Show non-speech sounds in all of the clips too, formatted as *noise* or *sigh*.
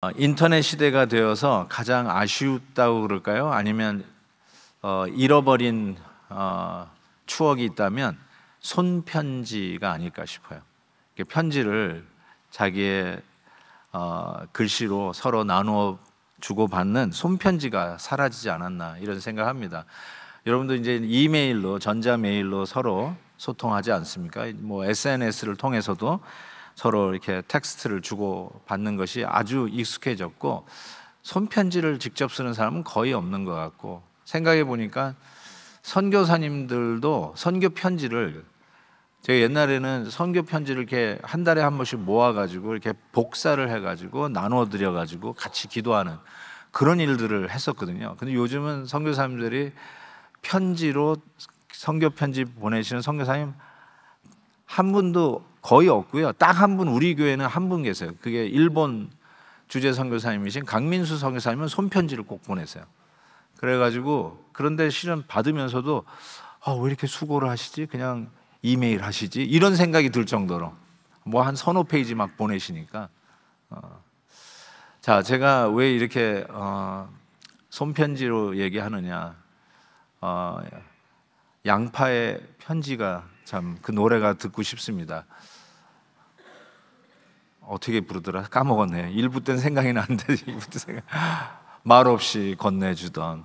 어, 인터넷 시대가 되어서 가장 아쉬웠다고 그럴까요? 아니면 어, 잃어버린 어, 추억이 있다면 손편지가 아닐까 싶어요. 편지를 자기의 어, 글씨로 서로 나누어 주고 받는 손편지가 사라지지 않았나 이런 생각합니다. 여러분도 이제 이메일로 전자 메일로 서로 소통하지 않습니까? 뭐 SNS를 통해서도 서로 이렇게 텍스트를 주고 받는 것이 아주 익숙해졌고 손편지를 직접 쓰는 사람은 거의 없는 것 같고 생각해 보니까 선교사님들도 선교 편지를 제가 옛날에는 선교 편지를 이렇게 한 달에 한 번씩 모아가지고 이렇게 복사를 해가지고 나눠드려가지고 같이 기도하는 그런 일들을 했었거든요. 근데 요즘은 선교사님들이 편지로 선교 편지 보내시는 선교사님 한 분도 거의 없고요. 딱 한 분 우리 교회는 한 분 계세요. 그게 일본 주재 선교사님이신 강민수 선교사님은 손편지를 꼭 보내세요. 그래가지고 그런데 실은 받으면서도 아, 왜 이렇게 수고를 하시지? 그냥 이메일 하시지? 이런 생각이 들 정도로 뭐 한 서너 페이지 막 보내시니까 어. 자 제가 왜 이렇게 어, 손편지로 얘기하느냐 어, 양파의 편지가 참 그 노래가 듣고 싶습니다. 어떻게 부르더라 까먹었네. 일부 때는 생각이 나는데 2부 *laughs* 때 생각 말 없이 건네주던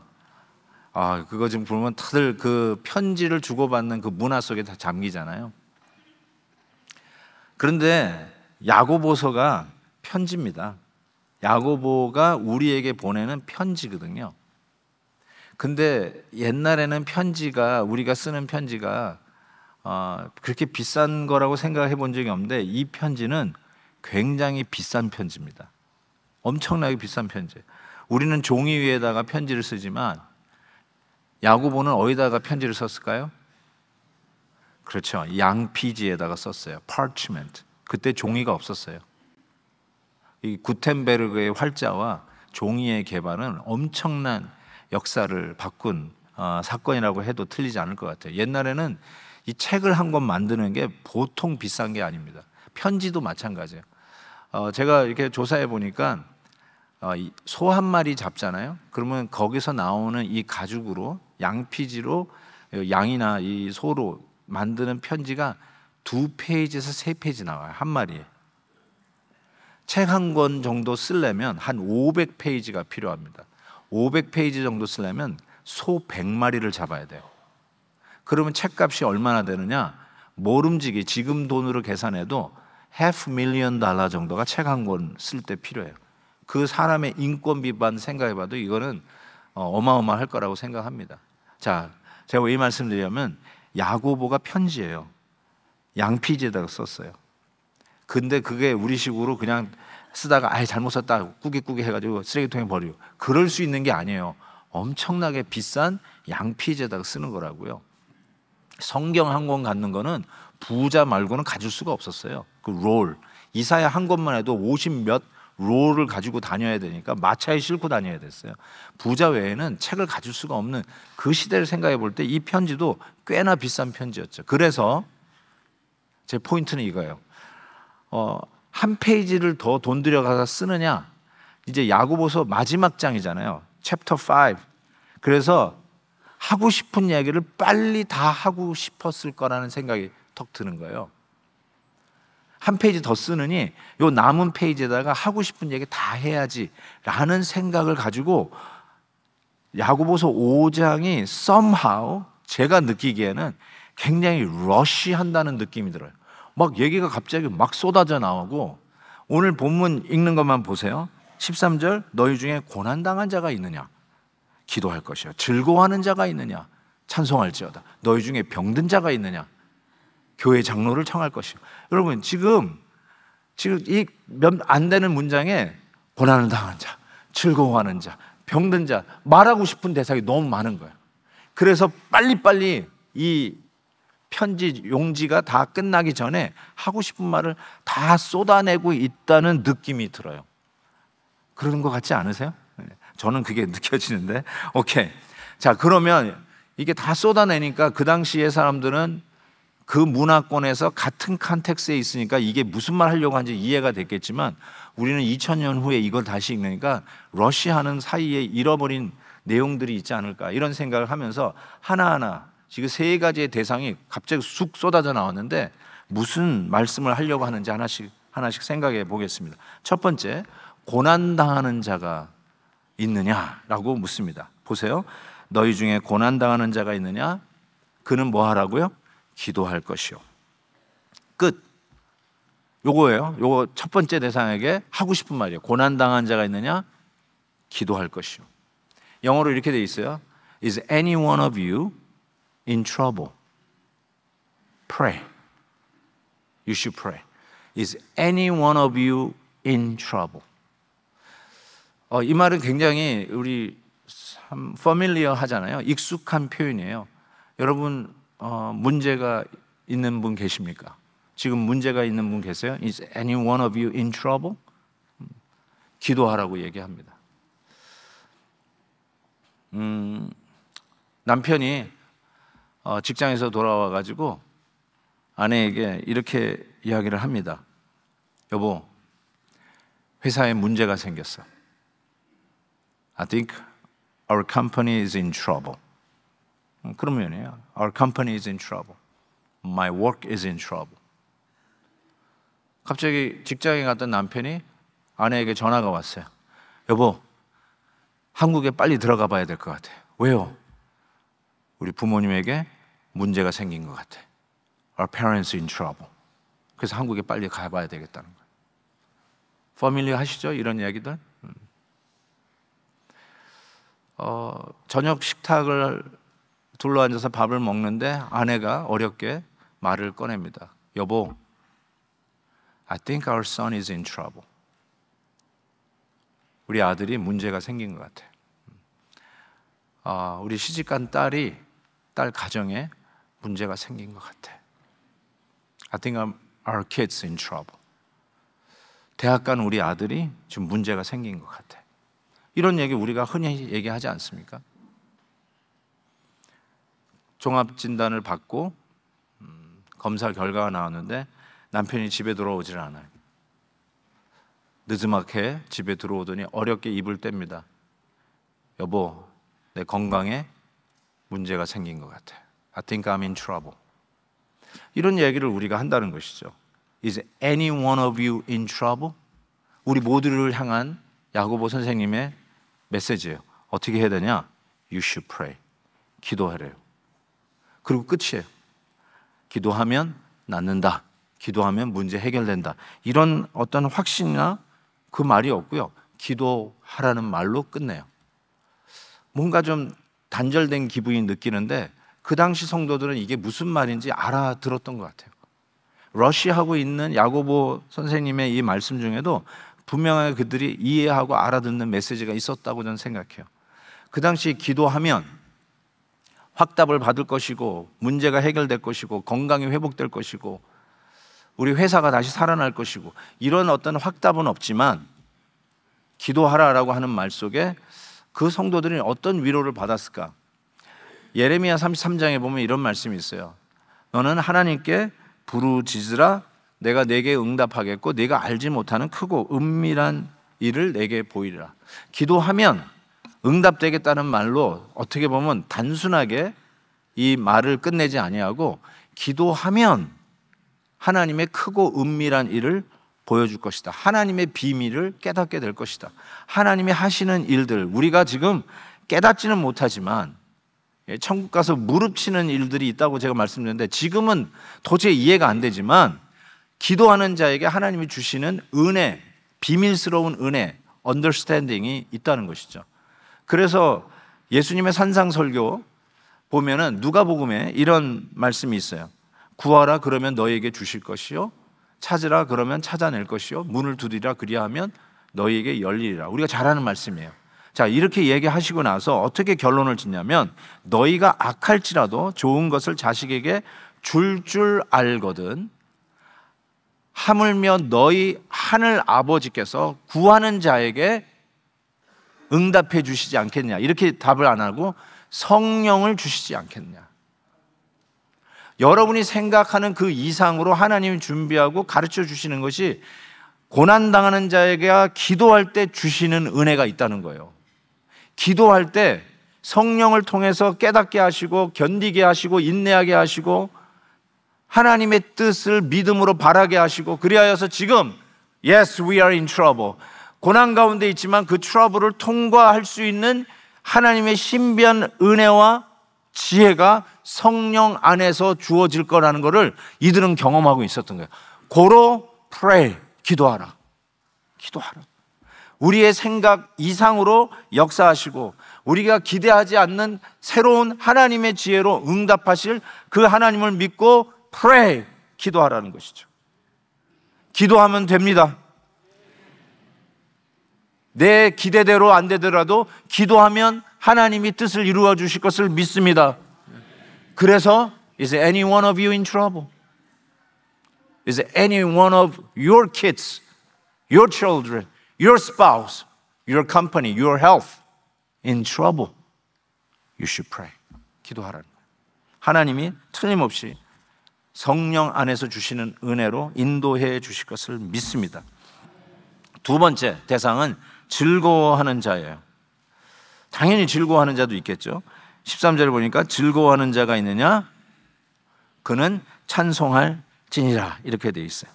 아 그거 지금 보면 다들 그 편지를 주고받는 그 문화 속에 다 잠기잖아요. 그런데 야고보서가 편지입니다. 야고보가 우리에게 보내는 편지거든요. 근데 옛날에는 편지가 우리가 쓰는 편지가 어, 그렇게 비싼 거라고 생각해 본 적이 없는데 이 편지는 굉장히 비싼 편지입니다. 엄청나게 비싼 편지. 우리는 종이 위에다가 편지를 쓰지만 야고보는 어디다가 편지를 썼을까요? 그렇죠. 양피지에다가 썼어요. parchment. 그때 종이가 없었어요. 이 구텐베르그의 활자와 종이의 개발은 엄청난 역사를 바꾼 어, 사건이라고 해도 틀리지 않을 것 같아요. 옛날에는 이 책을 한 권 만드는 게 보통 비싼 게 아닙니다. 편지도 마찬가지예요. 어, 제가 이렇게 조사해 보니까 어, 소한 마리 잡잖아요. 그러면 거기서 나오는 이 가죽으로 양피지로 양이나 이 소로 만드는 편지가 두 페이지에서 세 페이지 나와요. 한 마리에. 책 한 권 정도 쓰려면 한 500페이지가 필요합니다. 500페이지 정도 쓰려면 소 100마리를 잡아야 돼요. 그러면 책값이 얼마나 되느냐? 모름지기 지금 돈으로 계산해도 half million 달러 정도가 책 한 권 쓸 때 필요해요. 그 사람의 인권비만 생각해봐도 이거는 어, 어마어마할 거라고 생각합니다. 자, 제가 왜 말씀드리냐면 야고보가 편지예요. 양피지에다가 썼어요. 근데 그게 우리식으로 그냥 쓰다가 아예 잘못 썼다 꾸깃꾸깃 해가지고 쓰레기통에 버리고 그럴 수 있는 게 아니에요. 엄청나게 비싼 양피지에다가 쓰는 거라고요. 성경 한 권 갖는 거는 부자 말고는 가질 수가 없었어요. 그 롤, 이사야 한 것만 해도 50몇 롤을 가지고 다녀야 되니까 마차에 싣고 다녀야 됐어요. 부자 외에는 책을 가질 수가 없는 그 시대를 생각해 볼 때 이 편지도 꽤나 비싼 편지였죠. 그래서 제 포인트는 이거예요. 어, 한 페이지를 더 돈 들여가서 쓰느냐? 이제 야고보서 마지막 장이잖아요. 챕터 5. 그래서 하고 싶은 이야기를 빨리 다 하고 싶었을 거라는 생각이 턱 드는 거예요. 한 페이지 더 쓰느니 요 남은 페이지에다가 하고 싶은 얘기 다 해야지라는 생각을 가지고 야구보서 5장이 somehow 제가 느끼기에는 굉장히 러쉬한다는 느낌이 들어요. 막 얘기가 갑자기 막 쏟아져 나오고 오늘 본문 읽는 것만 보세요. 13절 너희 중에 고난 당한 자가 있느냐 기도할 것이요 즐거워하는 자가 있느냐 찬송할지어다 너희 중에 병든 자가 있느냐 교회 장로를 청할 것이고 여러분 지금 지금 이몇안 되는 문장에 고난을 당한 자, 즐거워하는 자, 병든 자 말하고 싶은 대상이 너무 많은 거예요. 그래서 빨리빨리 이 편지 용지가 다 끝나기 전에 하고 싶은 말을 다 쏟아내고 있다는 느낌이 들어요. 그러는 것 같지 않으세요? 네. 저는 그게 *laughs* 느껴지는데. 오케이. 자, 그러면 이게 다 쏟아내니까 그당시에 사람들은 그 문화권에서 같은 컨텍스에 있으니까 이게 무슨 말 하려고 하는지 이해가 됐겠지만 우리는 2000년 후에 이걸 다시 읽으니까 러시아는 사이에 잃어버린 내용들이 있지 않을까 이런 생각을 하면서 하나하나 지금 세 가지의 대상이 갑자기 쑥 쏟아져 나왔는데 무슨 말씀을 하려고 하는지 하나씩 하나씩 생각해 보겠습니다. 첫 번째, 고난 당하는 자가 있느냐라고 묻습니다. 보세요. 너희 중에 고난 당하는 자가 있느냐? 그는 뭐 하라고요? 기도할 것이요. 끝. 요거예요. 요거 첫 번째 대상에게 하고 싶은 말이에요. 고난 당한 자가 있느냐? 기도할 것이요. 영어로 이렇게 돼 있어요. Is any one of you in trouble? Pray. You should pray. Is any one of you in trouble? 어, 이 말은 굉장히 우리 familiar 하잖아요. 익숙한 표현이에요. 여러분 어, 문제가 있는 분 계십니까? 지금 문제가 있는 분 계세요? Is any one of you in trouble? 음, 기도하라고 얘기합니다. 음, 남편이 어, 직장에서 돌아와 가지고 아내에게 이렇게 이야기를 합니다. 여보, 회사에 문제가 생겼어. I think our company is in trouble. 음, 그러면요 Our company is in trouble. My work is in trouble. 갑자기 직장에 갔던 남편이 아내에게 전화가 왔어요. 여보, 한국에 빨리 들어가 봐야 될 것 같아. 왜요? 우리 부모님에게 문제가 생긴 것 같아. Our parents in trouble. 그래서 한국에 빨리 가봐야 되겠다는 거예요. 퍼밀리 하시죠? 이런 이야기들? 음. 어, 저녁 식탁을 둘러앉아서 밥을 먹는데 아내가 어렵게 말을 꺼냅니다. 여보, I think our son is in trouble. 우리 아들이 문제가 생긴 것 같아. 음. 아, 우리 시집간 딸이 딸 가정에 문제가 생긴 것 같아. I think our kids in trouble. 대학 간 우리 아들이 지금 문제가 생긴 것 같아. 이런 얘기 우리가 흔히 얘기하지 않습니까? 종합 진단을 받고 음, 검사 결과가 나왔는데 남편이 집에 돌아오질 않아요. 늦음막해 집에 들어오더니 어렵게 입을 뗍니다. 여보, 내 건강에 문제가 생긴 것 같아. I think I'm in trouble. 이런 얘기를 우리가 한다는 것이죠. Is any one of you in trouble? 우리 모두를 향한 야고보 선생님의 메시지예요. 어떻게 해야 되냐? You should pray. 기도하래요. 그리고 끝이에요. 기도하면 낫는다. 기도하면 문제 해결된다. 이런 어떤 확신이나 그 말이 없고요. 기도하라는 말로 끝내요. 뭔가 좀 단절된 기분이 느끼는데 그 당시 성도들은 이게 무슨 말인지 알아들었던 것 같아요. 러시하고 있는 야고보 선생님의 이 말씀 중에도 분명하게 그들이 이해하고 알아듣는 메시지가 있었다고 저는 생각해요. 그 당시 기도하면 확답을 받을 것이고 문제가 해결될 것이고 건강이 회복될 것이고 우리 회사가 다시 살아날 것이고 이런 어떤 확답은 없지만 기도하라라고 하는 말 속에 그 성도들이 어떤 위로를 받았을까? 예레미야 33장에 보면 이런 말씀이 있어요. 너는 하나님께 부르짖으라 내가 내게 응답하겠고 내가 알지 못하는 크고 은밀한 일을 내게 보이리라. 기도하면 응답되겠다는 말로 어떻게 보면 단순하게 이 말을 끝내지 아니하고 기도하면 하나님의 크고 은밀한 일을 보여줄 것이다. 하나님의 비밀을 깨닫게 될 것이다. 하나님이 하시는 일들 우리가 지금 깨닫지는 못하지만 예, 천국 가서 무릎치는 일들이 있다고 제가 말씀드렸는데 지금은 도저히 이해가 안 되지만 기도하는 자에게 하나님이 주시는 은혜, 비밀스러운 은혜, 언더스탠딩이 있다는 것이죠. 그래서 예수님의 산상설교 보면은 누가복음에 이런 말씀이 있어요. 구하라 그러면 너에게 주실 것이요 찾으라 그러면 찾아낼 것이요 문을 두드리라 그리하면 너에게 열리리라. 우리가 잘 아는 말씀이에요. 자, 이렇게 얘기하시고 나서 어떻게 결론을 짓냐면 너희가 악할지라도 좋은 것을 자식에게 줄줄 줄 알거든 하물며 너희 하늘 아버지께서 구하는 자에게 응답해 주시지 않겠냐. 이렇게 답을 안 하고 성령을 주시지 않겠냐. 여러분이 생각하는 그 이상으로 하나님이 준비하고 가르쳐 주시는 것이 고난당하는 자에게 기도할 때 주시는 은혜가 있다는 거예요. 기도할 때 성령을 통해서 깨닫게 하시고 견디게 하시고 인내하게 하시고 하나님의 뜻을 믿음으로 바라게 하시고 그리하여서 지금 yes we are in trouble 고난 가운데 있지만 그 트러블을 통과할 수 있는 하나님의 신비한 은혜와 지혜가 성령 안에서 주어질 거라는 것을 이들은 경험하고 있었던 거예요. 고로 pray 기도하라. 기도하라. 우리의 생각 이상으로 역사하시고 우리가 기대하지 않는 새로운 하나님의 지혜로 응답하실 그 하나님을 믿고 pray 기도하라는 것이죠. 기도하면 됩니다. 내 기대대로 안 되더라도 기도하면 하나님이 뜻을 이루어 주실 것을 믿습니다. 그래서 is any one of you in trouble? Is any one of your kids, your children, your spouse, your company, your health in trouble? You should pray. 기도하라는 거예요. 하나님이 틀림없이 성령 안에서 주시는 은혜로 인도해 주실 것을 믿습니다. 두 번째 대상은 즐거워하는 자예요. 당연히 즐거워하는 자도 있겠죠. 13절에 보니까 즐거워하는 자가 있느냐? 그는 찬송할 지니라. 이렇게 돼 있어요.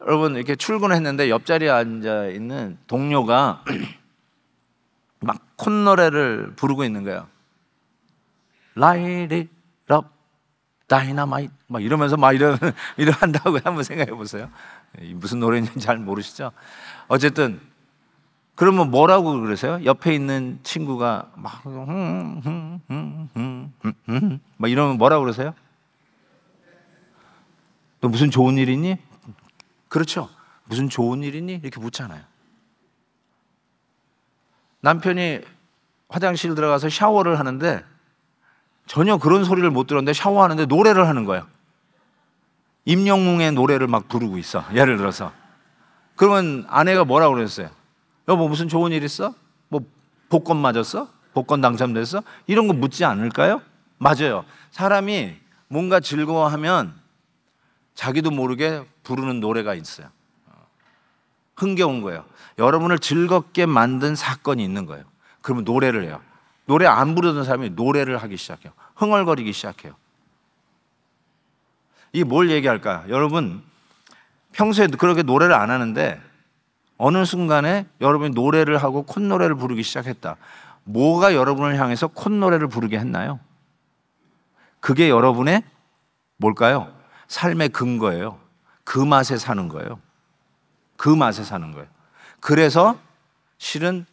여러분, 이렇게 출근했는데 옆자리에 앉아 있는 동료가 *clears throat* 막 콧노래를 부르고 있는 거예요. 라이리 럽 다이나마이트 막 이러면서 막 이러 *laughs* 이러 한다고 한번 생각해 보세요. 무슨 노래인지 잘 모르시죠? 어쨌든 그러면 뭐라고 그러세요? 옆에 있는 친구가 막, 음 음 음, 음, 음, 음, 막 이러면 뭐라고 그러세요? 너 무슨 좋은 일이니? 그렇죠. 무슨 좋은 일이니? 이렇게 묻잖아요. 남편이 화장실 들어가서 샤워를 하는데 전혀 그런 소리를 못 들었는데 샤워하는데 노래를 하는 거예요. 임영웅의 노래를 막 부르고 있어. 예를 들어서. 그러면 아내가 뭐라고 그랬어요? 여보 무슨 좋은 일 있어? 뭐 복권 맞았어? 복권 당첨됐어? 이런 거 묻지 않을까요? 맞아요. 사람이 뭔가 즐거워하면 자기도 모르게 부르는 노래가 있어요. 흥겨운 거예요. 여러분을 즐겁게 만든 사건이 있는 거예요. 그러면 노래를 해요. 노래 안 부르던 사람이 노래를 하기 시작해요. 흥얼거리기 시작해요. 이뭘 얘기할까? 여러분, 평소에 그렇게 노래를 안 하는데 어느 순간에 여러분이 노래를 하고 콧노래를 부르기 시작했다. 뭐가 여러분을 향해서 콧노래를 부르게 했나요? 그게 여러분의 뭘까요? 삶의 근거예요. 그 맛에 사는 거예요. 그 맛에 사는 거예요. 그래서 실은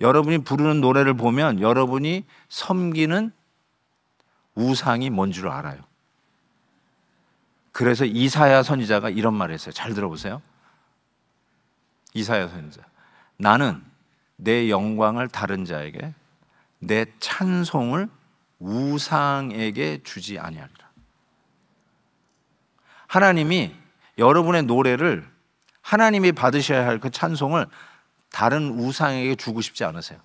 여러분이 부르는 노래를 보면 여러분이 섬기는 우상이 뭔 줄 알아요. 그래서 이사야 선지자가 이런 말을 했어요. 잘 들어보세요. 이사야 선지자. 나는 내 영광을 다른 자에게 내 찬송을 우상에게 주지 아니하리라. 하나님이 여러분의 노래를 하나님이 받으셔야 할 그 찬송을 다른 우상에게 주고 싶지 않으세요.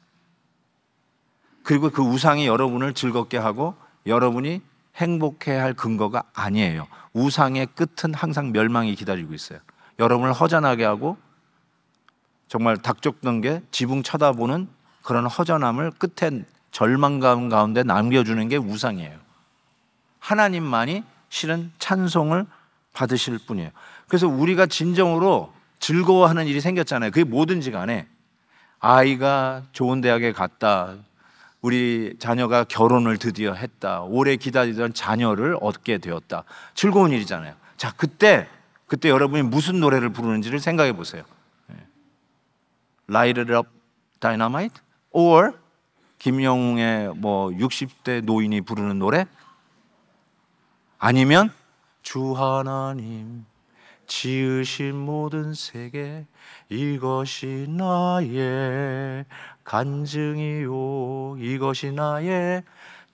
그리고 그 우상이 여러분을 즐겁게 하고 여러분이 행복해야 할 근거가 아니에요. 우상의 끝은 항상 멸망이 기다리고 있어요. 여러분을 허전하게 하고 정말 닥쳤던 게 지붕 쳐다보는 그런 허전함을 끝에 절망감 가운데 남겨주는 게 우상이에요. 하나님만이 실은 찬송을 받으실 뿐이에요. 그래서 우리가 진정으로 즐거워하는 일이 생겼잖아요. 그게 뭐든지 간에 아이가 좋은 대학에 갔다, 우리 자녀가 결혼을 드디어 했다. 오래 기다리던 자녀를 얻게 되었다. 즐거운 일이잖아요. 자, 그때, 그때 여러분이 무슨 노래를 부르는지를 생각해 보세요. 예. Light It Up Dynamite? or 김영웅의 뭐 60대 노인이 부르는 노래? 아니면 주 하나님 지으신 모든 세계 이것이 나의 간증이요 이것이 나의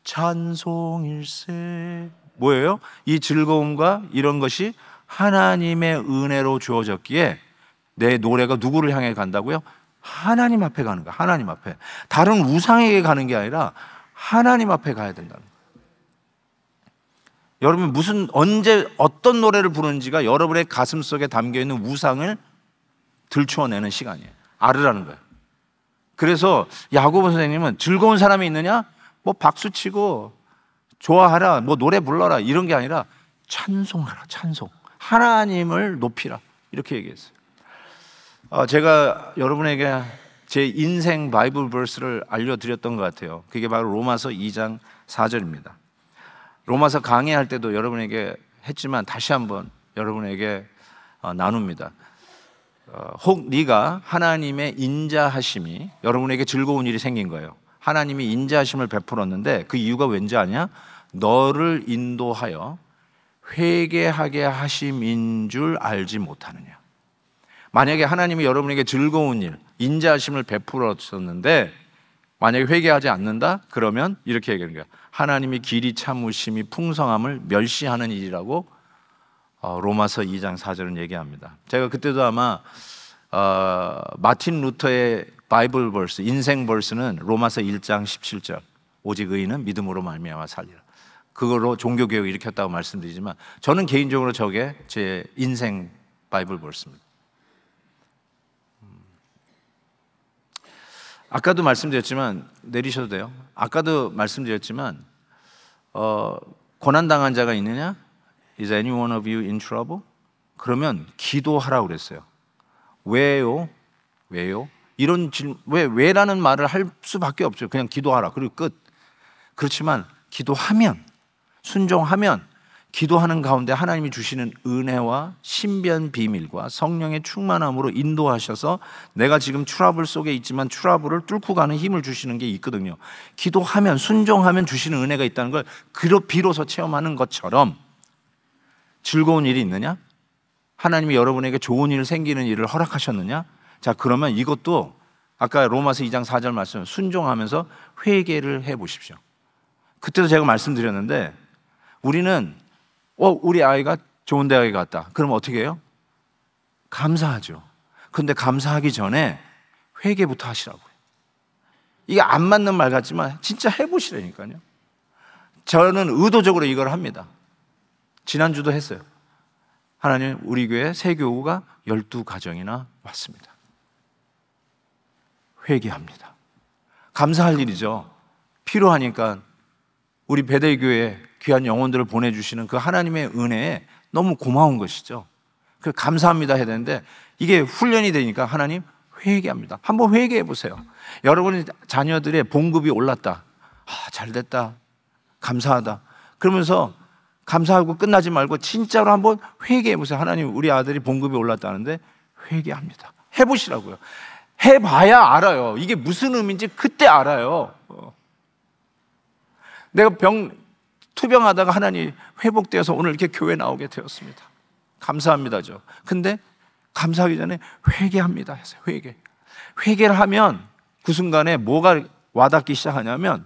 찬송일세 뭐예요? 이 즐거움과 이런 것이 하나님의 은혜로 주어졌기에 내 노래가 누구를 향해 간다고요? 하나님 앞에 가는 거야. 하나님 앞에. 다른 우상에게 가는 게 아니라 하나님 앞에 가야 된다는 여러분 무슨 언제 어떤 노래를 부르는지가 여러분의 가슴 속에 담겨 있는 우상을 들추어내는 시간이에요. 알으라는 거예요. 그래서 야고보 선생님은 즐거운 사람이 있느냐? 뭐 박수 치고 좋아하라, 뭐 노래 불러라 이런 게 아니라 찬송하라, 찬송. 하나님을 높이라 이렇게 얘기했어요. 어, 제가 여러분에게 제 인생 바이블 버스를 알려드렸던 것 같아요. 그게 바로 로마서 2장 4절입니다. 로마서 강의할 때도 여러분에게 했지만 다시 한번 여러분에게 어, 나눕니다. 어, 혹 네가 하나님의 인자하심이 여러분에게 즐거운 일이 생긴 거예요. 하나님이 인자하심을 베풀었는데 그 이유가 왠지 아냐? 너를 인도하여 회개하게 하심인 줄 알지 못하느냐. 만약에 하나님이 여러분에게 즐거운 일, 인자하심을 베풀었었는데 만약에 회개하지 않는다? 그러면 이렇게 얘기하는 거야. 하나님이 길이 참으심이 풍성함을 멸시하는 일이라고 어, 로마서 2장 4절은 얘기합니다. 제가 그때도 아마 어, 마틴 루터의 바이블 벌스, 인생 벌스는 로마서 1장 17절. 오직 의인은 믿음으로 말미암아 살리라. 그걸로 종교 개혁 일으켰다고 말씀드리지만 저는 개인적으로 저게 제 인생 바이블 벌스입니다. 아까도 말씀드렸지만 내리셔도 돼요. 아까도 말씀드렸지만 어, 고난 당한 자가 있느냐? Is any one of you in trouble? 그러면 기도하라 그랬어요. 왜요? 왜요? 이런 질, 왜, 왜라는 말을 할 수밖에 없죠. 그냥 기도하라. 그리고 끝. 그렇지만 기도하면, 순종하면, 기도하는 가운데 하나님이 주시는 은혜와 신변 비밀과 성령의 충만함으로 인도하셔서 내가 지금 트러블 속에 있지만 트러블을 뚫고 가는 힘을 주시는 게 있거든요. 기도하면, 순종하면 주시는 은혜가 있다는 걸 그로 비로소 체험하는 것처럼 즐거운 일이 있느냐? 하나님이 여러분에게 좋은 일 생기는 일을 허락하셨느냐? 자, 그러면 이것도 아까 로마서 2장 4절 말씀 순종하면서 회개를 해 보십시오. 그때도 제가 말씀드렸는데 우리는 어, 우리 아이가 좋은 대학에 갔다. 그럼 어떻게 해요? 감사하죠. 근데 감사하기 전에 회개부터 하시라고요. 이게 안 맞는 말 같지만 진짜 해 보시라니까요. 저는 의도적으로 이걸 합니다. 지난주도 했어요. 하나님 우리 교회 새 교우가 12가정이나 왔습니다. 회개합니다. 감사할 일이죠. 필요하니까 우리 베델교회 귀한 영혼들을 보내주시는 그 하나님의 은혜에 너무 고마운 것이죠. 그 감사합니다 해야 되는데 이게 훈련이 되니까 하나님 회개합니다. 한번 회개해 보세요. 여러분의 자녀들의 봉급이 올랐다. 아, 잘 됐다. 감사하다. 그러면서 감사하고 끝나지 말고 진짜로 한번 회개해 보세요. 하나님 우리 아들이 봉급이 올랐다는데 회개합니다. 해 보시라고요. 해 봐야 알아요. 이게 무슨 의미인지 그때 알아요. 내가 병 투병하다가 하나님 회복되어서 오늘 이렇게 교회 나오게 되었습니다. 감사합니다죠. 근데 감사하기 전에 회개합니다. 회개. 회개를 하면 그 순간에 뭐가 와닿기 시작하냐면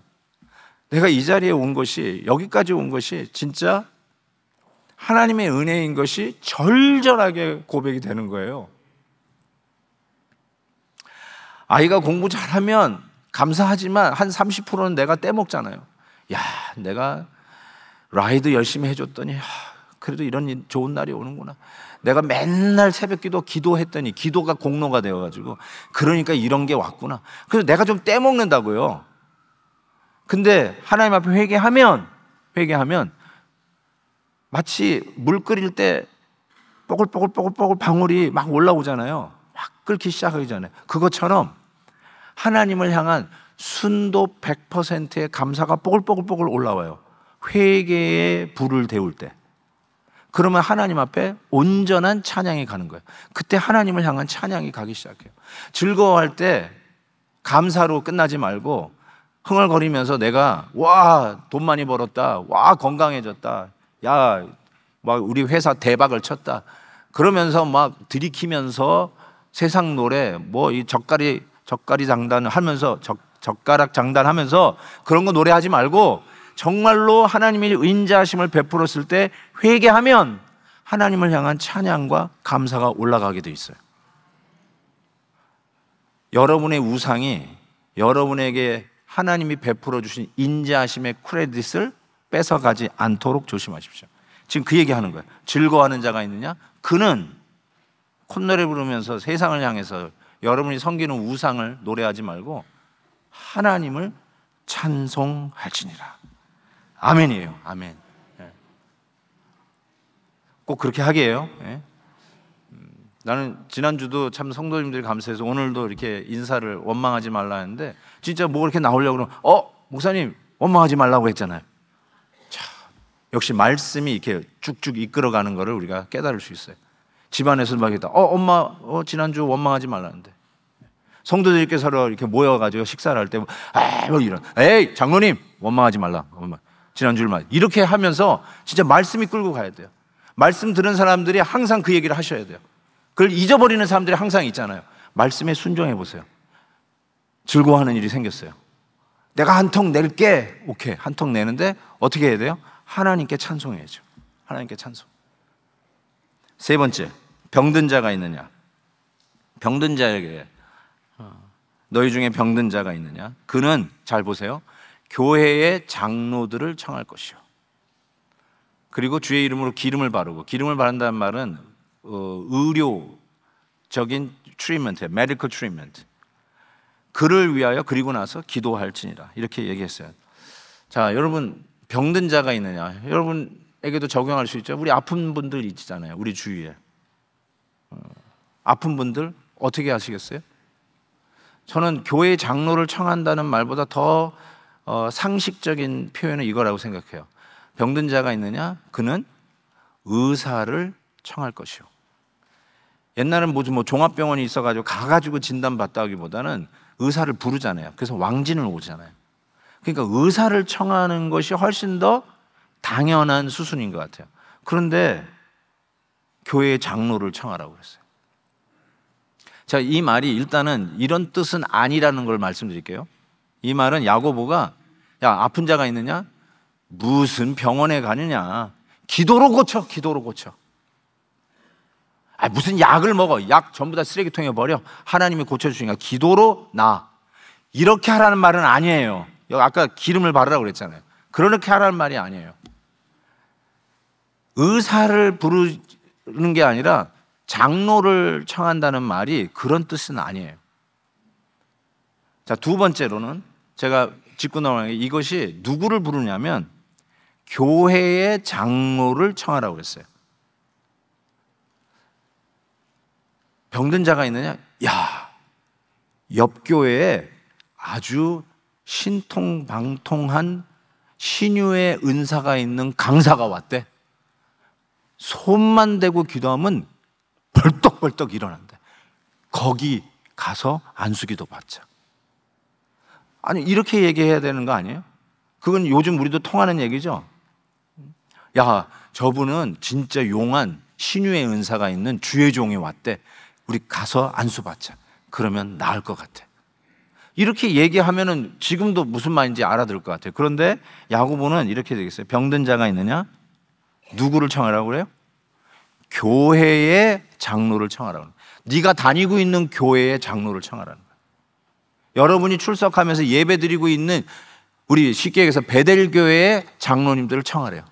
내가 이 자리에 온 것이 여기까지 온 것이 진짜 하나님의 은혜인 것이 절절하게 고백이 되는 거예요. 아이가 공부 잘하면 감사하지만 한 30%는 내가 떼먹잖아요. 야, 내가 라이드 열심히 해줬더니 하, 그래도 이런 좋은 날이 오는구나. 내가 맨날 새벽 기도 기도했더니 기도가 공로가 되어가지고 그러니까 이런 게 왔구나. 그래서 내가 좀 떼먹는다고요. 근데 하나님 앞에 회개하면 회개하면 마치 물 끓일 때 뽀글뽀글뽀글뽀글 방울이 막 올라오잖아요. 막 끓기 시작하기 전에 그것처럼 하나님을 향한 순도 100%의 감사가 뽀글뽀글뽀글 올라와요. 회개의 불을 데울 때. 그러면 하나님 앞에 온전한 찬양이 가는 거예요. 그때 하나님을 향한 찬양이 가기 시작해요. 즐거워할 때 감사로 끝나지 말고 흥얼거리면서 내가 와, 돈 많이 벌었다. 와, 건강해졌다. 야, 막 우리 회사 대박을 쳤다. 그러면서 막 들이키면서 세상 노래 뭐 이 젓갈이 젓갈이 장단 하면서 젓, 젓가락 장단하면서 그런 거 노래하지 말고 정말로 하나님이 인자심을 베풀었을 때 회개하면 하나님을 향한 찬양과 감사가 올라가게 돼 있어요. 여러분의 우상이 여러분에게 하나님이 베풀어 주신 인자하심의 크레딧을 뺏어가지 않도록 조심하십시오. 지금 그 얘기하는 거예요. 즐거워하는 자가 있느냐? 그는 콧노래 부르면서 세상을 향해서 여러분이 섬기는 우상을 노래하지 말고 하나님을 찬송할지니라. 아멘이에요. 아멘. 예. 꼭 그렇게 하게요. 나는 지난주도 참 성도님들이 감사해서 오늘도 이렇게 인사를 원망하지 말라 했는데 진짜 뭐 이렇게 나오려고 그러면 어 목사님 원망하지 말라고 했잖아요. 자, 역시 말씀이 이렇게 쭉쭉 이끌어가는 거를 우리가 깨달을 수 있어요. 집안에서 막 이다. 어 엄마 어 지난주 원망하지 말라는데 성도들께 서로 이렇게 모여가지고 식사를 할 때 아뭐 이런 에이 장로님 원망하지 말라 지난주만 이렇게 하면서 진짜 말씀이 끌고 가야 돼요. 말씀 들은 사람들이 항상 그 얘기를 하셔야 돼요. 그걸 잊어버리는 사람들이 항상 있잖아요. 말씀에 순종해 보세요. 즐거워하는 일이 생겼어요. 내가 한 통 낼게. 오케이. 한 통 내는데 어떻게 해야 돼요? 하나님께 찬송해야죠. 하나님께 찬송. 세 번째, 병든 자가 있느냐? 병든 자에게 어, 너희 중에 병든 자가 있느냐? 그는 잘 보세요. 교회의 장로들을 청할 것이요. 그리고 주의 이름으로 기름을 바르고 기름을 바른다는 말은 어, 의료적인 트리먼트, 메 e d i c a 트 그를 위하여 그리고 나서 기도할지니라. 이렇게 얘기했어요. 자, 여러분 병든 자가 있느냐? 여러분에게도 적용할 수 있죠. 우리 아픈 분들 있잖아요. 우리 주위에. 어, 아픈 분들 어떻게 하시겠어요? 저는 교회 장로를 청한다는 말보다 더 어, 상식적인 표현은 이거라고 생각해요. 병든 자가 있느냐? 그는 의사를 청할 것이요. 옛날은 무뭐 종합병원이 있어가지고 가가지고 진단받다기보다는 의사를 부르잖아요. 그래서 왕진을 오잖아요. 그러니까 의사를 청하는 것이 훨씬 더 당연한 수순인 것 같아요. 그런데 교회의 장로를 청하라고 그랬어요. 자, 이 말이 일단은 이런 뜻은 아니라는 걸 말씀드릴게요. 이 말은 야고보가 야, 아픈 자가 있느냐? 무슨 병원에 가느냐? 기도로 고쳐, 기도로 고쳐. 아, 무슨 약을 먹어. 약 전부 다 쓰레기통에 버려. 하나님이 고쳐주시니까 기도로 나. 이렇게 하라는 말은 아니에요. 아까 기름을 바르라고 그랬잖아요. 그렇게 하라는 말이 아니에요. 의사를 부르는 게 아니라 장로를 청한다는 말이 그런 뜻은 아니에요. 자, 두 번째로는 제가 짚고 나오는 이것이 누구를 부르냐면 교회의 장로를 청하라고 그랬어요. 병든 자가 있느냐? 야, 옆 교회에 아주 신통방통한 신유의 은사가 있는 강사가 왔대. 손만 대고 기도하면 벌떡벌떡 일어난대. 거기 가서 안수기도 받자. 아니 이렇게 얘기해야 되는 거 아니에요? 그건 요즘 우리도 통하는 얘기죠. 야, 저분은 진짜 용한 신유의 은사가 있는 주의 종이 왔대. 우리 가서 안수받자. 그러면 나을 것 같아. 이렇게 얘기하면은 지금도 무슨 말인지 알아들것 같아요. 그런데 야고보는 이렇게 되겠어요. 병든 자가 있느냐? 누구를 청하라고 그래요? 교회의 장로를 청하라고. 네가 다니고 있는 교회의 장로를 청하라는 거예요. 여러분이 출석하면서 예배드리고 있는 우리 쉽게 얘기해서 베델교회의 장로님들을 청하래요.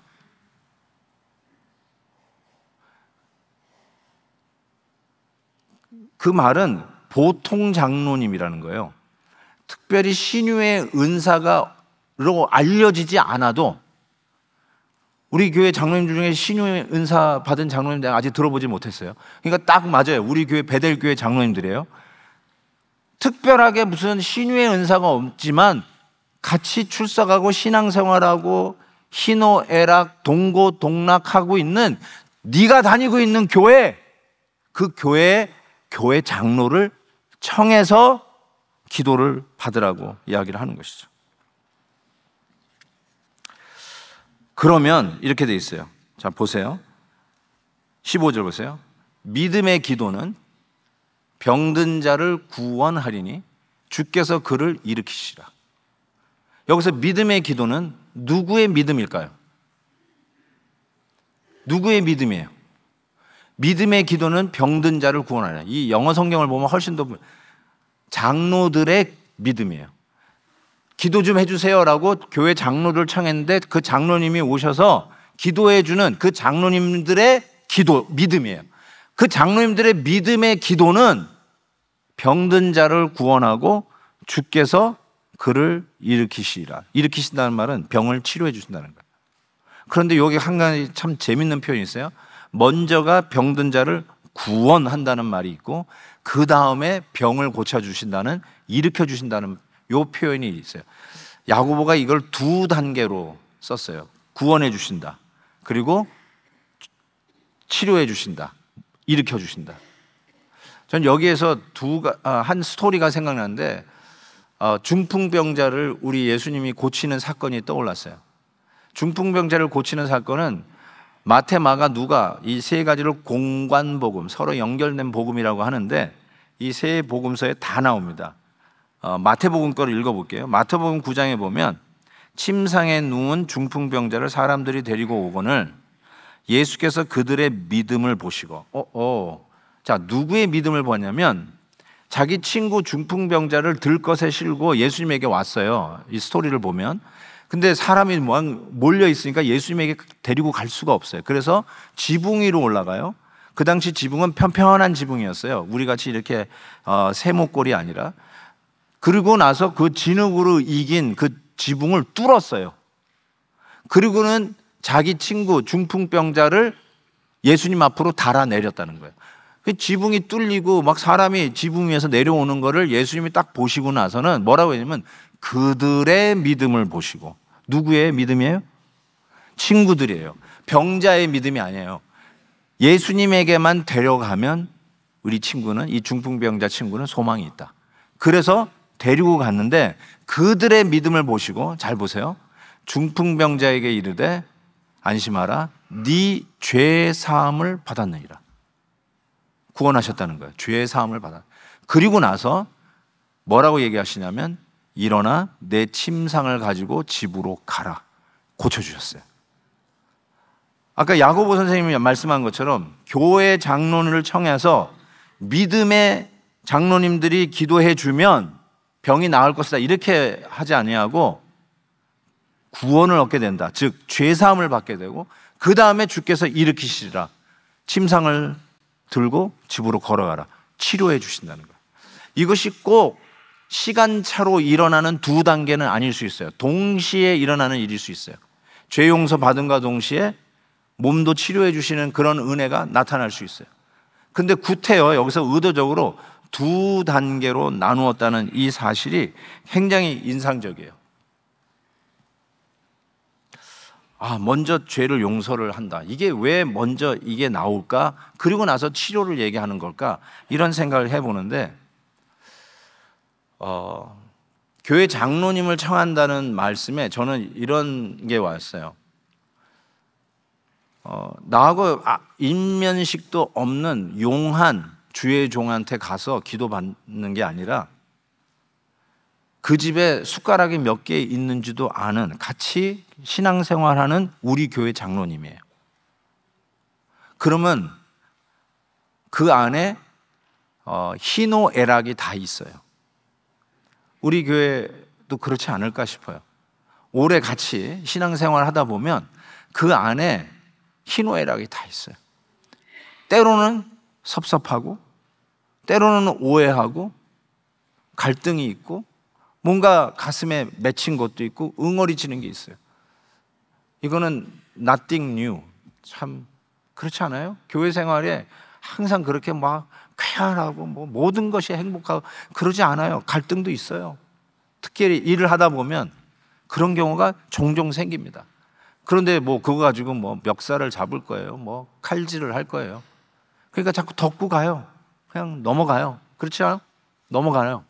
그 말은 보통 장로님이라는 거예요. 특별히 신유의 은사가로 알려지지 않아도 우리 교회 장로님 중에 신유의 은사 받은 장로님 내가 아직 들어보지 못했어요. 그러니까 딱 맞아요. 우리 교회 베델 교회 장로님들이에요. 특별하게 무슨 신유의 은사가 없지만 같이 출석하고 신앙생활하고 희노애락 동고동락하고 있는 네가 다니고 있는 교회 그 교회에 교회 장로를 청해서 기도를 받으라고 이야기를 하는 것이죠. 그러면 이렇게 돼 있어요. 자, 보세요. 15절 보세요. 믿음의 기도는 병든 자를 구원하리니 주께서 그를 일으키시라. 여기서 믿음의 기도는 누구의 믿음일까요? 누구의 믿음이에요? 믿음의 기도는 병든 자를 구원하라. 이 영어 성경을 보면 훨씬 더 장로들의 믿음이에요. 기도 좀 해주세요라고 교회 장로를 청했는데 그 장로님이 오셔서 기도해주는 그 장로님들의 기도, 믿음이에요. 그 장로님들의 믿음의 기도는 병든 자를 구원하고 주께서 그를 일으키시라. 일으키신다는 말은 병을 치료해 주신다는 거예요. 그런데 여기 한 가지 참 재밌는 표현이 있어요. 먼저가 병든 자를 구원한다는 말이 있고 그 다음에 병을 고쳐 주신다는 일으켜 주신다는 요 표현이 있어요. 야고보가 이걸 두 단계로 썼어요. 구원해 주신다. 그리고 치료해 주신다. 일으켜 주신다. 전 여기에서 두한 아, 스토리가 생각나는데 어, 중풍병자를 우리 예수님이 고치는 사건이 떠올랐어요. 중풍병자를 고치는 사건은 마테 마가, 누가 이 세 가지를 공관 복음, 서로 연결된 복음이라고 하는데 이 세 복음서에 다 나옵니다. 어, 마태복음 거를 읽어볼게요. 마태복음 9장에 보면 침상에 누운 중풍병자를 사람들이 데리고 오거늘 예수께서 그들의 믿음을 보시고, 어, 어. 자, 누구의 믿음을 보냐면 자기 친구 중풍병자를 들것에 실고 예수님에게 왔어요. 이 스토리를 보면. 근데 사람이 몰려 있으니까 예수님에게 데리고 갈 수가 없어요. 그래서 지붕 위로 올라가요. 그 당시 지붕은 편편한 지붕이었어요. 우리 같이 이렇게 어, 세목골이 아니라. 그리고 나서 그 진흙으로 이긴 그 지붕을 뚫었어요. 그리고는 자기 친구 중풍병자를 예수님 앞으로 달아내렸다는 거예요. 그 지붕이 뚫리고 막 사람이 지붕 위에서 내려오는 거를 예수님이 딱 보시고 나서는 뭐라고 했냐면 그들의 믿음을 보시고 누구의 믿음이에요? 친구들이에요. 병자의 믿음이 아니에요. 예수님에게만 데려가면 우리 친구는 이 중풍병자 친구는 소망이 있다. 그래서 데리고 갔는데 그들의 믿음을 보시고 잘 보세요. 중풍병자에게 이르되 안심하라 네 죄 사함을 받았느니라. 구원하셨다는 거예요. 죄 사함을 받았. 그리고 나서 뭐라고 얘기하시냐면 일어나 내 침상을 가지고 집으로 가라. 고쳐주셨어요. 아까 야고보 선생님이 말씀한 것처럼 교회 장로를 청해서 믿음의 장로님들이 기도해 주면 병이 나을 것이다. 이렇게 하지 아니하고 구원을 얻게 된다. 즉 죄사함을 받게 되고 그 다음에 주께서 일으키시리라. 침상을 들고 집으로 걸어가라. 치료해 주신다는 거 이것이 꼭 시간차로 일어나는 두 단계는 아닐 수 있어요. 동시에 일어나는 일일 수 있어요. 죄 용서 받음과 동시에 몸도 치료해 주시는 그런 은혜가 나타날 수 있어요. 근데 구태여 여기서 의도적으로 두 단계로 나누었다는 이 사실이 굉장히 인상적이에요. 아, 먼저 죄를 용서를 한다. 이게 왜 먼저 이게 나올까? 그리고 나서 치료를 얘기하는 걸까? 이런 생각을 해보는데 어, 교회 장로님을 청한다는 말씀에 저는 이런 게 왔어요. 어, 나하고 아, 인면식도 없는 용한 주의 종한테 가서 기도받는 게 아니라 그 집에 숟가락이 몇 개 있는지도 아는 같이 신앙생활하는 우리 교회 장로님이에요. 그러면 그 안에 어, 희노애락이 다 있어요. 우리 교회도 그렇지 않을까 싶어요. 오래 같이 신앙생활 하다 보면 그 안에 희노애락이 다 있어요. 때로는 섭섭하고, 때로는 오해하고, 갈등이 있고, 뭔가 가슴에 맺힌 것도 있고, 응어리지는 게 있어요. 이거는 nothing new. 참, 그렇지 않아요? 교회 생활에 항상 그렇게 막 쾌활하고 뭐 모든 것이 행복하고 그러지 않아요. 갈등도 있어요. 특히 일을 하다 보면 그런 경우가 종종 생깁니다. 그런데 뭐 그거 가지고 뭐 멱살을 잡을 거예요. 뭐 칼질을 할 거예요. 그러니까 자꾸 덮고 가요. 그냥 넘어가요. 그렇지 않아요? 넘어가요.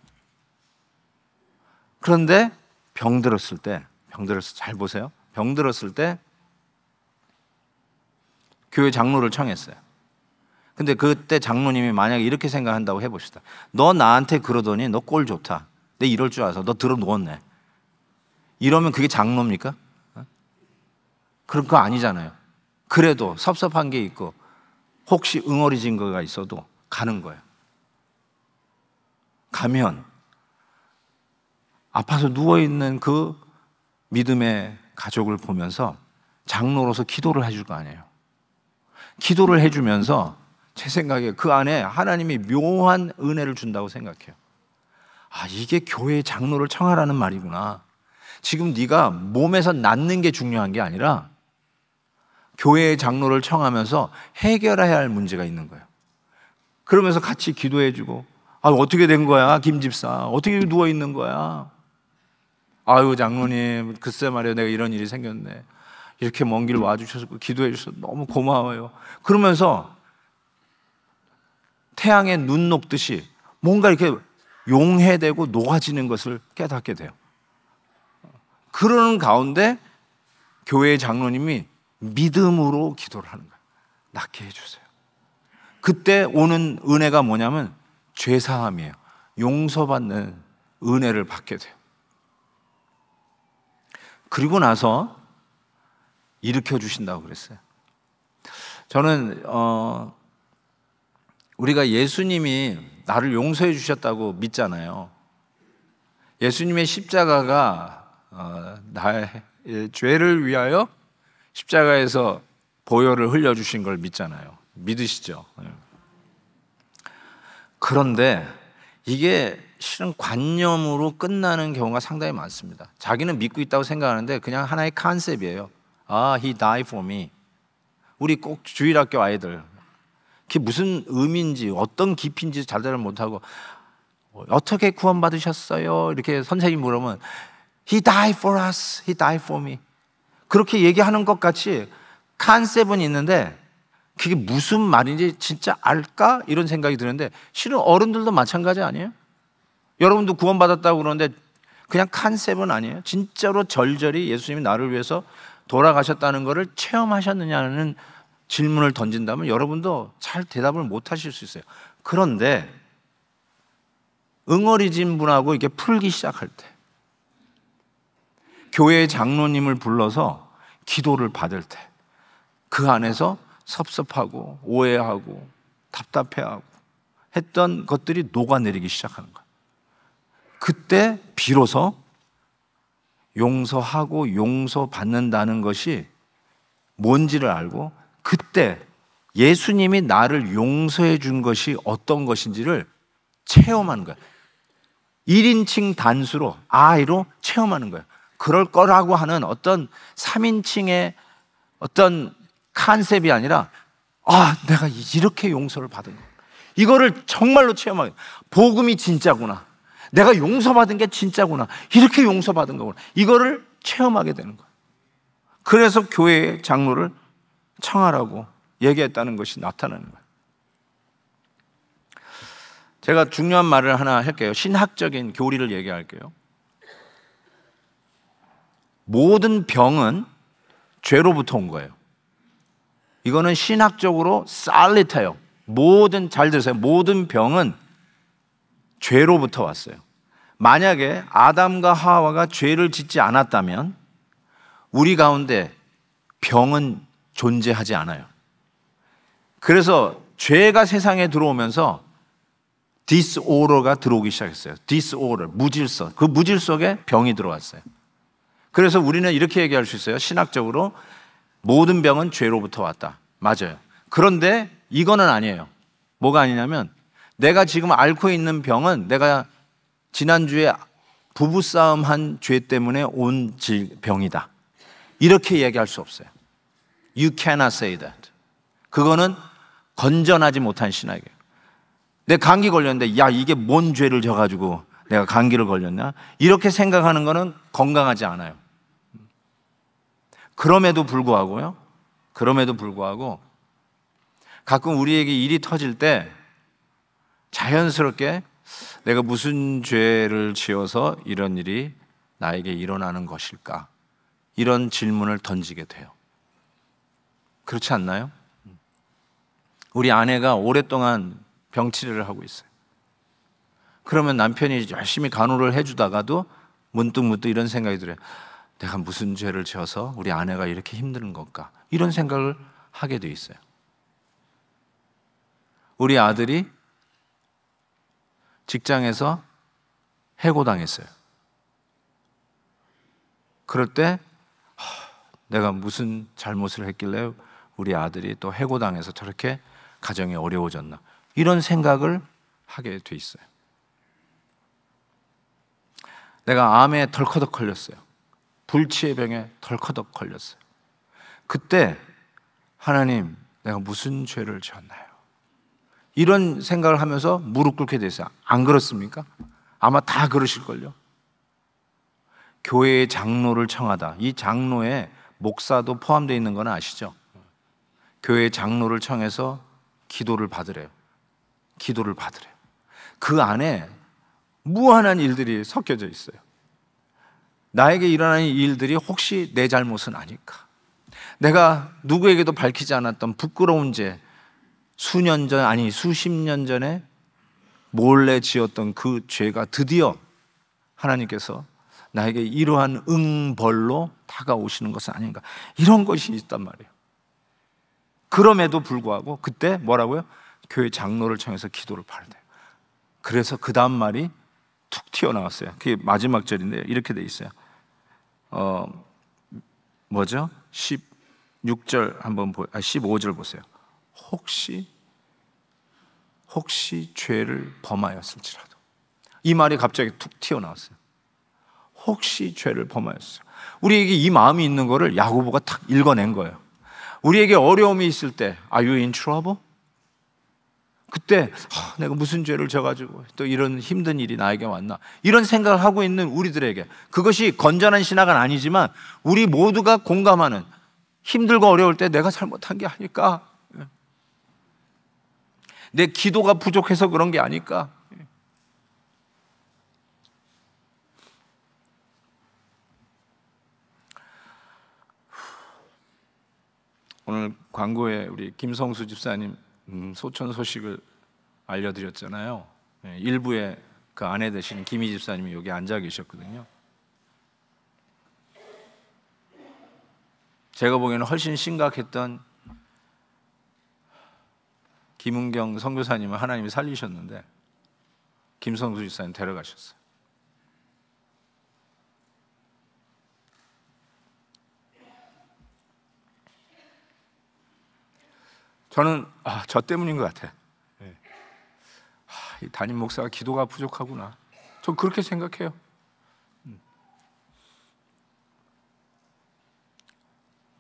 그런데 병 들었을 때, 병 들었을 때잘 보세요. 병 들었을 때 교회 장로를 청했어요. 근데 그때 장로님이 만약에 이렇게 생각한다고 해봅시다. 너 나한테 그러더니 너 꼴 좋다. 내 이럴 줄 알아서 너 들어 누웠네. 이러면 그게 장로입니까? 어? 그런 거 아니잖아요. 그래도 섭섭한 게 있고 혹시 응어리진 거가 있어도 가는 거예요. 가면 아파서 누워 있는 그 믿음의 가족을 보면서 장로로서 기도를 해줄 거 아니에요. 기도를 해주면서 제 생각에 그 안에 하나님이 묘한 은혜를 준다고 생각해요. 아, 이게 교회 장로를 청하라는 말이구나. 지금 네가 몸에서 낫는 게 중요한 게 아니라 교회의 장로를 청하면서 해결해야 할 문제가 있는 거예요. 그러면서 같이 기도해 주고 아, 어떻게 된 거야? 김 집사. 어떻게 누워 있는 거야? 아유, 장로님. 글쎄 말이야. 내가 이런 일이 생겼네. 이렇게 먼 길와 주셔서 기도해 주셔서 너무 고마워요. 그러면서 태양의 눈 녹듯이 뭔가 이렇게 용해되고 녹아지는 것을 깨닫게 돼요. 그러는 가운데 교회의 장로님이 믿음으로 기도를 하는 거예요. 낫게 해주세요. 그때 오는 은혜가 뭐냐면 죄사함이에요. 용서받는 은혜를 받게 돼요. 그리고 나서 일으켜 주신다고 그랬어요. 저는 어, 우리가 예수님이 나를 용서해 주셨다고 믿잖아요. 예수님의 십자가가 어, 나의 죄를 위하여 십자가에서 보혈을 흘려 주신 걸 믿잖아요. 믿으시죠? 예. 그런데 이게 실은 관념으로 끝나는 경우가 상당히 많습니다. 자기는 믿고 있다고 생각하는데 그냥 하나의 컨셉이에요. 아, he died for me. 우리 꼭 주일학교 아이들 그게 무슨 의미인지 어떤 깊이인지 잘잘 못하고 어떻게 구원받으셨어요? 이렇게 선생님 물으면 He died for us. He died for me. 그렇게 얘기하는 것 같이 컨셉은 있는데 그게 무슨 말인지 진짜 알까? 이런 생각이 드는데 실은 어른들도 마찬가지 아니에요? 여러분도 구원받았다고 그러는데 그냥 컨셉은 아니에요. 진짜로 절절히 예수님이 나를 위해서 돌아가셨다는 것을 체험하셨느냐는 질문을 던진다면 여러분도 잘 대답을 못 하실 수 있어요. 그런데 응어리진 분하고 이렇게 풀기 시작할 때 교회 장로님을 불러서 기도를 받을 때 그 안에서 섭섭하고 오해하고 답답해하고 했던 것들이 녹아내리기 시작하는 거예요. 그때 비로소 용서하고 용서받는다는 것이 뭔지를 알고 그때 예수님이 나를 용서해 준 것이 어떤 것인지를 체험하는 거야. 1인칭 단수로 아이로 체험하는 거야. 그럴 거라고 하는 어떤 3인칭의 어떤 컨셉이 아니라 아, 내가 이렇게 용서를 받은 거. 이거를 정말로 체험하게. 복음이 진짜구나. 내가 용서받은 게 진짜구나. 이렇게 용서받은 거구나. 이거를 체험하게 되는 거야. 그래서 교회의 장로를 청하라고 얘기했다는 것이 나타나는 거예요. 제가 중요한 말을 하나 할게요. 신학적인 교리를 얘기할게요. 모든 병은 죄로부터 온 거예요. 이거는 신학적으로 살리타요. 모든 잘 들으세요. 모든 병은 죄로부터 왔어요. 만약에 아담과 하와가 죄를 짓지 않았다면 우리 가운데 병은 존재하지 않아요. 그래서 죄가 세상에 들어오면서 디스오러가 들어오기 시작했어요. 디스오러, 무질서. 그 무질서에 병이 들어왔어요. 그래서 우리는 이렇게 얘기할 수 있어요. 신학적으로 모든 병은 죄로부터 왔다. 맞아요. 그런데 이거는 아니에요. 뭐가 아니냐면 내가 지금 앓고 있는 병은 내가 지난주에 부부싸움 한죄 때문에 온 질, 병이다. 이렇게 얘기할 수 없어요. You cannot say that. 그거는 건전하지 못한 신학이에요. 내 감기 걸렸는데 야 이게 뭔 죄를 져가지고 내가 감기를 걸렸냐 이렇게 생각하는 거는 건강하지 않아요. 그럼에도 불구하고요. 그럼에도 불구하고 가끔 우리에게 일이 터질 때 자연스럽게 내가 무슨 죄를 지어서 이런 일이 나에게 일어나는 것일까? 이런 질문을 던지게 돼요. 그렇지 않나요? 우리 아내가 오랫동안 병치료를 하고 있어요. 그러면 남편이 열심히 간호를 해주다가도 문득문득 문득 이런 생각이 들어요. 내가 무슨 죄를 지어서 우리 아내가 이렇게 힘드는 건 이런 생각을 하게 돼 있어요. 우리 아들이 직장에서 해고당했어요. 그럴 때 내가 무슨 잘못을 했길래 우리 아들이 또 해고당해서 저렇게 가정이 어려워졌나 이런 생각을 하게 돼 있어요. 내가 암에 덜커덕 걸렸어요. 불치의 병에 덜커덕 걸렸어요. 그때 하나님 내가 무슨 죄를 지었나요? 이런 생각을 하면서 무릎 꿇게 됐어요. 안 그렇습니까? 아마 다 그러실걸요. 교회의 장로를 청하다. 이 장로에 목사도 포함되어 있는 건 아시죠? 교회 장로를 청해서 기도를 받으래요. 기도를 받으래요. 그 안에 무한한 일들이 섞여져 있어요. 나에게 일어나는 일들이 혹시 내 잘못은 아닐까? 내가 누구에게도 밝히지 않았던 부끄러운 죄, 수년 전, 아니, 수십 년 전에 몰래 지었던 그 죄가 드디어 하나님께서 나에게 이러한 응벌로 다가오시는 것은 아닌가. 이런 것이 있단 말이에요. 그럼에도 불구하고 그때 뭐라고요? 교회 장로를 청해서 기도를 바르대요. 그래서 그 다음 말이 툭 튀어나왔어요. 그게 마지막 절인데 이렇게 돼 있어요. 어, 뭐죠? 16절 한번 보, 아, 15절 보세요. 혹시 혹시 죄를 범하였을지라도 이 말이 갑자기 툭 튀어나왔어요. 혹시 죄를 범하였어요. 우리에게 이 마음이 있는 거를 야고보가 탁 읽어낸 거예요. 우리에게 어려움이 있을 때, Are you in trouble? 그때 어, 내가 무슨 죄를 져가지고 또 이런 힘든 일이 나에게 왔나 이런 생각을 하고 있는 우리들에게 그것이 건전한 신학은 아니지만 우리 모두가 공감하는 힘들고 어려울 때 내가 잘못한 게 아닐까 내 기도가 부족해서 그런 게 아닐까 오늘 광고에 우리 김성수 집사님 음, 소천 소식을 알려드렸잖아요. 예, 일부에 그 아내 되시는 김희 집사님이 여기 앉아 계셨거든요. 제가 보기에는 훨씬 심각했던 김은경 선교사님을 하나님이 살리셨는데 김성수 집사님 데려가셨어요. 저는 아, 저 때문인 것 같아. 예. 아, 이 담임 목사가 기도가 부족하구나. 저 그렇게 생각해요. 음.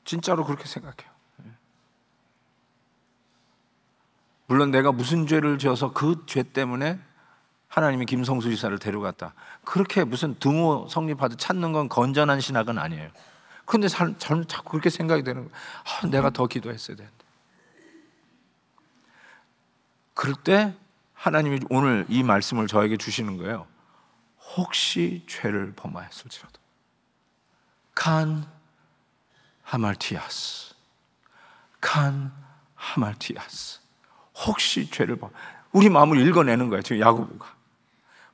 진짜로 그렇게 생각해요. 예. 물론 내가 무슨 죄를 지어서 그 죄 때문에 하나님이 김성수 지사를 데려갔다. 그렇게 무슨 등호 성립하듯 찾는 건 건전한 신학은 아니에요. 근데 자꾸 그렇게 생각이 되는 거예요. 아, 내가 더 기도했어야 되는데. 그럴 때 하나님이 오늘 이 말씀을 저에게 주시는 거예요. 혹시 죄를 범하였을지라도 칸 하말티아스 칸 하말티아스 혹시 죄를 범 우리 마음을 읽어내는 거예요. 지금 야고보가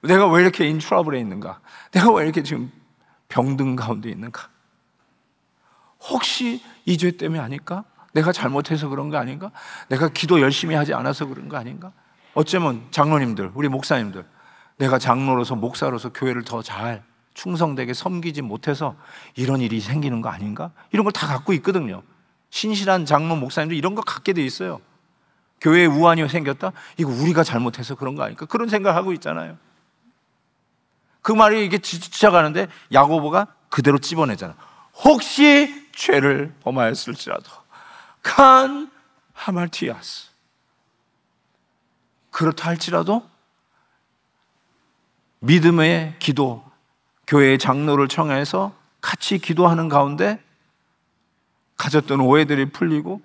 내가 왜 이렇게 인트러블에 있는가? 내가 왜 이렇게 지금 병든 가운데 있는가? 혹시 이 죄 때문에 아닐까? 내가 잘못해서 그런 거 아닌가? 내가 기도 열심히 하지 않아서 그런 거 아닌가? 어쩌면 장로님들, 우리 목사님들, 내가 장로로서 목사로서 교회를 더 잘 충성되게 섬기지 못해서 이런 일이 생기는 거 아닌가? 이런 걸 다 갖고 있거든요. 신실한 장로 목사님들 이런 거 갖게 돼 있어요. 교회에 우환이 생겼다? 이거 우리가 잘못해서 그런 거 아닐까? 그런 생각하고 을 있잖아요. 그 말이 이게 지쳐가는데 야고보가 그대로 집어내잖아. 혹시 죄를 범하였을지라도. 칸 하말티아스. 그렇다 할지라도 믿음의 기도, 교회의 장로를 청해서 같이 기도하는 가운데 가졌던 오해들이 풀리고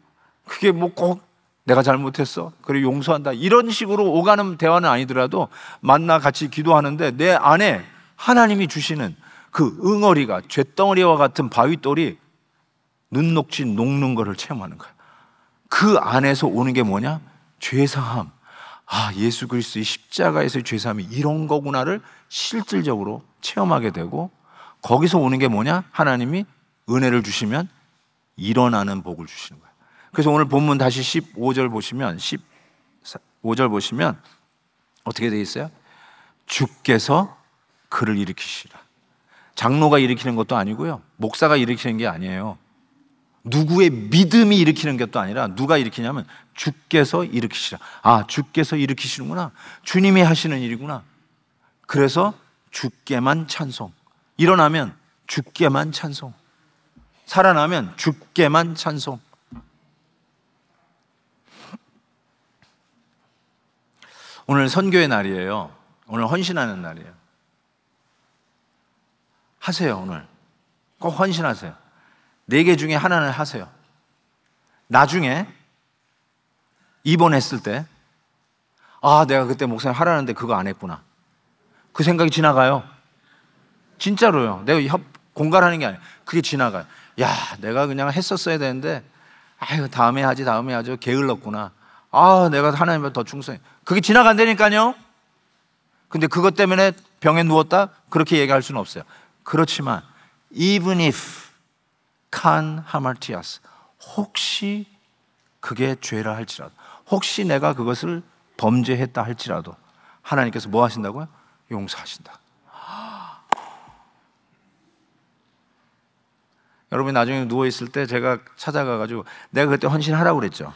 그게 뭐 꼭 내가 잘못했어. 그래 용서한다. 이런 식으로 오가는 대화는 아니더라도 만나 같이 기도하는데 내 안에 하나님이 주시는 그 응어리가 죄덩어리와 같은 바위돌이 눈 녹지 녹는 거를 체험하는 거야. 그 안에서 오는 게 뭐냐? 죄사함. 아, 예수 그리스도의 십자가에서의 죄사함이 이런 거구나를 실질적으로 체험하게 되고 거기서 오는 게 뭐냐? 하나님이 은혜를 주시면 일어나는 복을 주시는 거예 그래서 오늘 본문 다시 15절 보시면 15절 보시면 어떻게 되 있어요? 주께서 그를 일으키시라. 장로가 일으키는 것도 아니고요. 목사가 일으키는 게 아니에요. 누구의 믿음이 일으키는 것도 아니라 누가 일으키냐면 주께서 일으키시라. 아, 주께서 일으키시는구나. 주님이 하시는 일이구나. 그래서 주께만 찬송. 일어나면 주께만 찬송. 살아나면 주께만 찬송. 오늘 선교의 날이에요. 오늘 헌신하는 날이에요. 하세요, 오늘. 꼭 헌신하세요. 네개 중에 하나는 하세요. 나중에 입원했을 때, 아, 내가 그때 목사님 하라는데 그거 안 했구나. 그 생각이 지나가요. 진짜로요. 내가 협, 공갈하는 게 아니에요. 그게 지나가요. 야, 내가 그냥 했었어야 되는데, 아유, 다음에 하지, 다음에 하죠. 게을렀구나. 아, 내가 하나님을더 충성해. 그게 지나간다니까요. 근데 그것 때문에 병에 누웠다? 그렇게 얘기할 수는 없어요. 그렇지만, even if 칸하마티아스 혹시 그게 죄라 할지라도 혹시 내가 그것을 범죄했다 할지라도 하나님께서 뭐 하신다고요? 용서하신다. 여러분이 나중에 누워 있을 때 제가 찾아가 가지고 내가 그때 헌신하라고 그랬죠.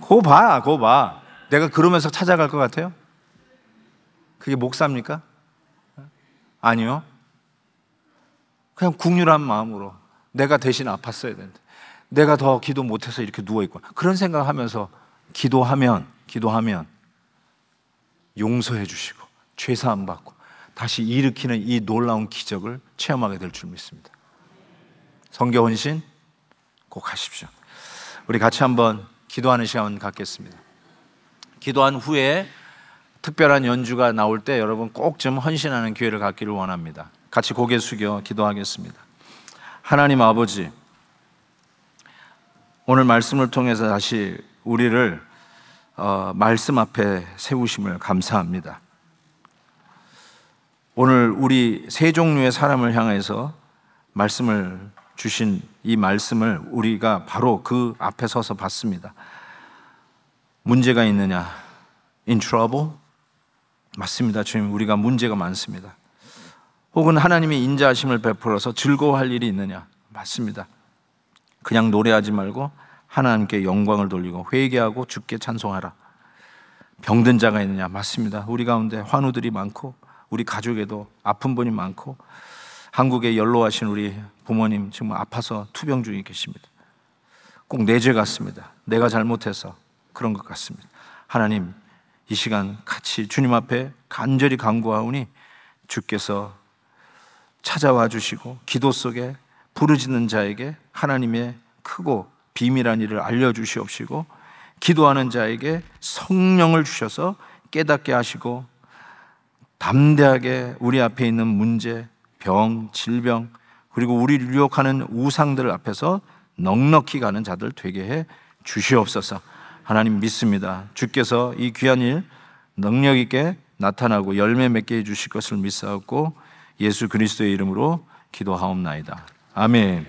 고 예. 봐, 고 봐. 내가 그러면서 찾아갈 것 같아요? 그게 목사입니까? 예? 아니요. 그냥 국률한 마음으로 내가 대신 아팠어야 되는데 내가 더 기도 못해서 이렇게 누워있고 그런 생각하면서 기도하면 기도하면 용서해 주시고 죄사 안 받고 다시 일으키는 이 놀라운 기적을 체험하게 될 줄 믿습니다. 성교 헌신 꼭 하십시오. 우리 같이 한번 기도하는 시간 갖겠습니다. 기도한 후에 특별한 연주가 나올 때 여러분 꼭 좀 헌신하는 기회를 갖기를 원합니다. 같이 고개 숙여 기도하겠습니다. 하나님 아버지, 오늘 말씀을 통해서 다시 우리를 어, 말씀 앞에 세우심을 감사합니다. 오늘 우리 세 종류의 사람을 향해서 말씀을 주신 이 말씀을 우리가 바로 그 앞에 서서 봤습니다. 문제가 있느냐? In trouble? 맞습니다, 주님. 우리가 문제가 많습니다. 혹은 하나님이 인자하심을 베풀어서 즐거워할 일이 있느냐? 맞습니다. 그냥 노래하지 말고 하나님께 영광을 돌리고 회개하고 주께 찬송하라. 병든 자가 있느냐? 맞습니다. 우리 가운데 환우들이 많고 우리 가족에도 아픈 분이 많고 한국에 연로하신 우리 부모님 지금 아파서 투병 중에 계십니다. 꼭 내 죄 같습니다. 내가 잘못해서 그런 것 같습니다. 하나님 이 시간 같이 주님 앞에 간절히 간구하오니 주께서 찾아와 주시고 기도 속에 부르짖는 자에게 하나님의 크고 비밀한 일을 알려 주시옵시고 기도하는 자에게 성령을 주셔서 깨닫게 하시고 담대하게 우리 앞에 있는 문제, 병, 질병 그리고 우리를 유혹하는 우상들 앞에서 넉넉히 가는 자들 되게 해 주시옵소서. 하나님 믿습니다. 주께서 이 귀한 일 능력 있게 나타나고 열매 맺게 해 주실 것을 믿사옵고 예수 그리스도의 이름으로 기도하옵나이다. 아멘.